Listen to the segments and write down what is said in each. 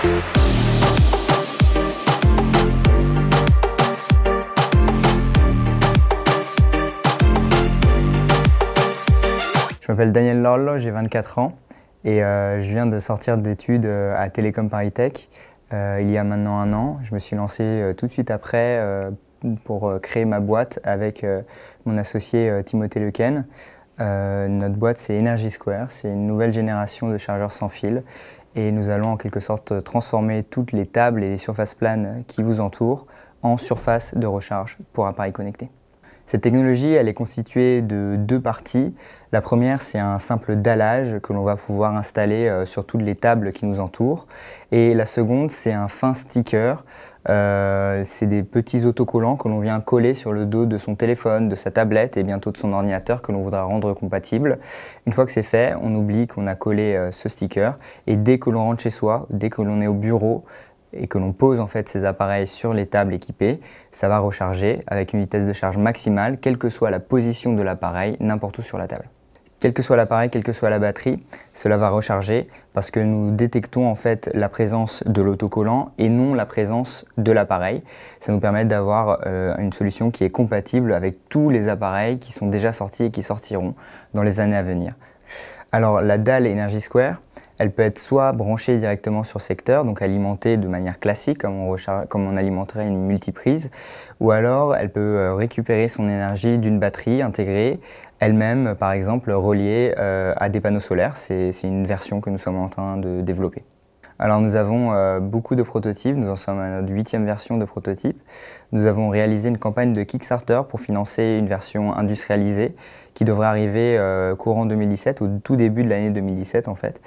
Je m'appelle Daniel Lorlo, j'ai 24 ans et euh, je viens de sortir d'études euh, à Télécom Paris Tech euh, il y a maintenant un an. Je me suis lancé tout de suite après pour créer ma boîte avec mon associé Timothée Lequen. notre boîte c'est Energy Square, c'est une nouvelle génération de chargeurs sans fil et nous allons en quelque sorte transformer toutes les tables et les surfaces planes qui vous entourent en surface de recharge pour appareils connectés. Cette technologie, elle est constituée de deux parties. La première, c'est un simple dallage que l'on va pouvoir installer euh, sur toutes les tables qui nous entourent. Et la seconde, c'est un fin sticker. Euh, c'est des petits autocollants que l'on vient coller sur le dos de son téléphone, de sa tablette et bientôt de son ordinateur que l'on voudra rendre compatible. Une fois que c'est fait, on oublie qu'on a collé euh, ce sticker et dès que l'on rentre chez soi, dès que l'on est au bureau, et que l'on pose en fait ces appareils sur les tables équipées, ça va recharger avec une vitesse de charge maximale, quelle que soit la position de l'appareil, n'importe où sur la table. Quel que soit l'appareil, quelle que soit la batterie, cela va recharger parce que nous détectons en fait la présence de l'autocollant et non la présence de l'appareil. Ça nous permet d'avoir euh, une solution qui est compatible avec tous les appareils qui sont déjà sortis et qui sortiront dans les années à venir. Alors la dalle Energy Square, elle peut être soit branchée directement sur secteur, donc alimentée de manière classique, comme on, comme on alimenterait une multiprise, ou alors elle peut euh, récupérer son énergie d'une batterie intégrée, elle-même par exemple reliée euh, à des panneaux solaires. C'est une version que nous sommes en train de développer. Alors nous avons euh, beaucoup de prototypes, nous en sommes à notre huitième version de prototype. Nous avons réalisé une campagne de Kickstarter pour financer une version industrialisée qui devrait arriver euh, courant 2017 ou tout début de l'année 2017 en fait.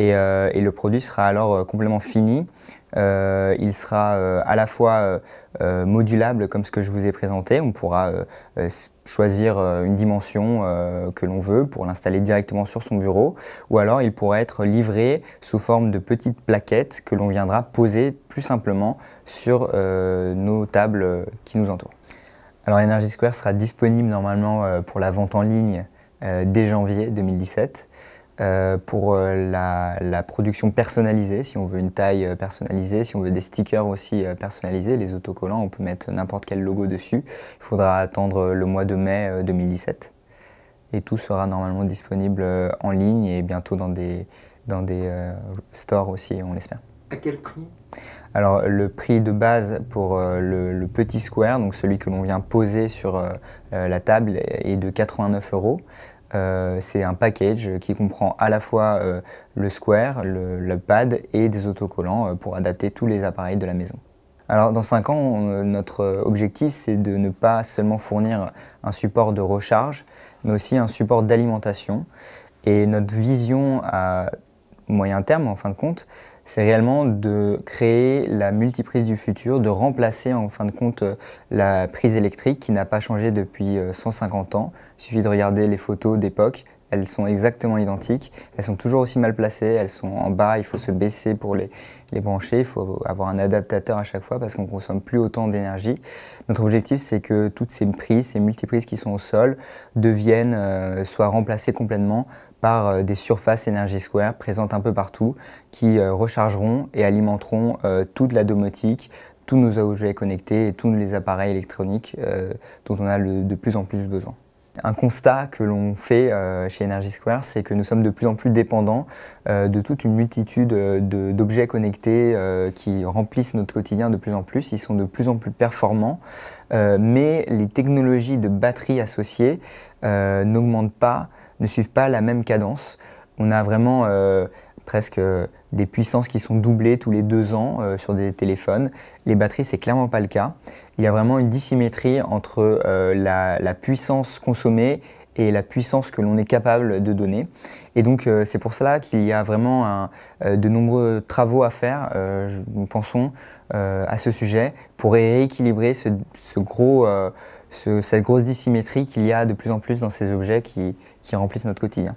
Euh, et, le produit sera alors complètement fini euh, il sera euh, à la fois euh, modulable comme ce que je vous ai présenté. On pourra choisir une dimension que l'on veut pour l'installer directement sur son bureau, ou alors il pourra être livré sous forme de petites plaquettes que l'on viendra poser plus simplement sur nos tables qui nous entourent. Alors Energy Square sera disponible normalement pour la vente en ligne dès janvier 2017. Euh, pour euh, la, production personnalisée, si on veut une taille euh, personnalisée, si on veut des stickers aussi personnalisés, les autocollants, on peut mettre n'importe quel logo dessus. Il faudra attendre le mois de mai 2017. Et tout sera normalement disponible en ligne et bientôt dans des, stores aussi, on l'espère. À quel prix alors le prix de base pour le, petit square, donc celui que l'on vient poser sur la table, est de 89 euros. Euh, c'est un package qui comprend à la fois euh, le square, le, pad et des autocollants euh, pour adapter tous les appareils de la maison. Alors dans 5 ans, notre objectif c'est de ne pas seulement fournir un support de recharge, mais aussi un support d'alimentation. Et notre vision à moyen terme, en fin de compte, c'est réellement de créer la multiprise du futur, de remplacer en fin de compte euh, la prise électrique qui n'a pas changé depuis 150 euh, ans. Il suffit de regarder les photos d'époque, elles sont exactement identiques, elles sont toujours aussi mal placées, elles sont en bas, il faut se baisser pour les, brancher, il faut avoir un adaptateur à chaque fois parce qu'on consomme plus autant d'énergie. Notre objectif c'est que toutes ces prises, ces multiprises qui sont au sol deviennent, euh, soient remplacées complètement par euh, des surfaces Energy Square présentes un peu partout qui euh, rechargeront et alimenteront toute la domotique, tous nos objets connectés et tous les appareils électroniques dont on a le, de plus en plus besoin un constat que l'on fait euh, chez Energy Square, c'est que nous sommes de plus en plus dépendants euh, de toute une multitude euh, d'objets connectés qui remplissent notre quotidien de plus en plus. Ils sont de plus en plus performants, mais les technologies de batterie associées n'augmentent pas, ne suivent pas la même cadence. On a vraiment presque euh, des puissances qui sont doublées tous les deux ans euh, sur des téléphones. Les batteries, c'est clairement pas le cas. Il y a vraiment une dissymétrie entre euh, la, puissance consommée et la puissance que l'on est capable de donner. Et donc c'est pour cela qu'il y a vraiment de nombreux travaux à faire, nous pensons, à ce sujet, pour rééquilibrer cette grosse dissymétrie qu'il y a de plus en plus dans ces objets qui remplissent notre quotidien.